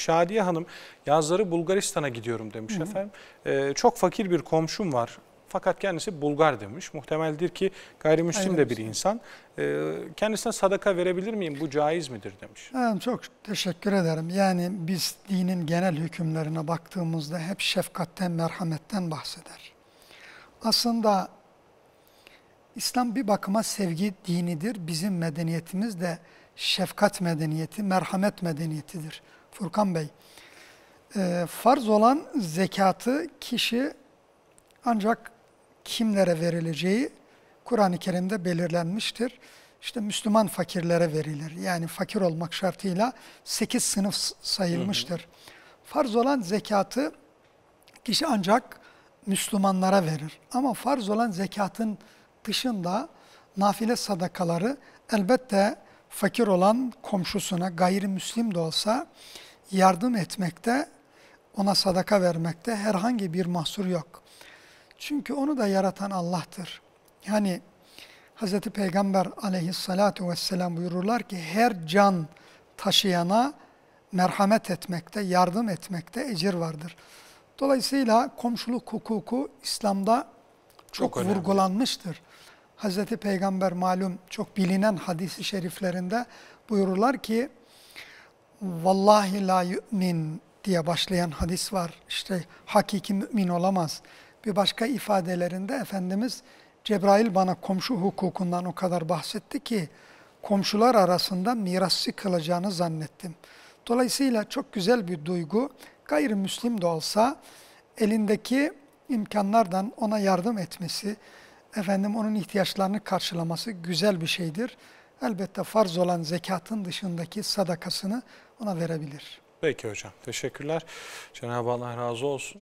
Şadiye Hanım yazları Bulgaristan'a gidiyorum demiş Hı -hı. efendim. E, çok fakir bir komşum var. Fakat kendisi Bulgar demiş. Muhtemeldir ki gayrimüslim de bir insan. E, kendisine sadaka verebilir miyim? Bu caiz midir demiş. Efendim çok teşekkür ederim. Yani biz dinin genel hükümlerine baktığımızda hep şefkatten, merhametten bahseder. Aslında İslam bir bakıma sevgi dinidir. Bizim medeniyetimiz de şefkat medeniyeti, merhamet medeniyetidir. Furkan Bey. E, farz olan zekatı kişi ancak kimlere verileceği Kur'an-ı Kerim'de belirlenmiştir. İşte Müslüman fakirlere verilir. Yani fakir olmak şartıyla 8 sınıf sayılmıştır. Hı hı. Farz olan zekatı kişi ancak Müslümanlara verir. Ama farz olan zekatın dışında nafile sadakaları elbette fakir olan komşusuna gayrimüslim de olsa yardım etmekte, ona sadaka vermekte herhangi bir mahsur yok. Çünkü onu da yaratan Allah'tır. Yani Hz. Peygamber aleyhissalatu vesselam buyururlar ki her can taşıyana merhamet etmekte, yardım etmekte ecir vardır. Dolayısıyla komşuluk hukuku İslam'da çok, çok önemli. vurgulanmıştır. Hazreti Peygamber malum çok bilinen hadisi şeriflerinde buyururlar ki Vallahi la yu'min diye başlayan hadis var. İşte hakiki mümin olamaz. Bir başka ifadelerinde Efendimiz Cebrail bana komşu hukukundan o kadar bahsetti ki komşular arasında mirasçı kılacağını zannettim. Dolayısıyla çok güzel bir duygu. Gayrimüslim de olsa elindeki imkanlardan ona yardım etmesi, efendim onun ihtiyaçlarını karşılaması güzel bir şeydir. Elbette farz olan zekatın dışındaki sadakasını ona verebilir. Peki hocam. Teşekkürler. Cenab-ı Allah razı olsun.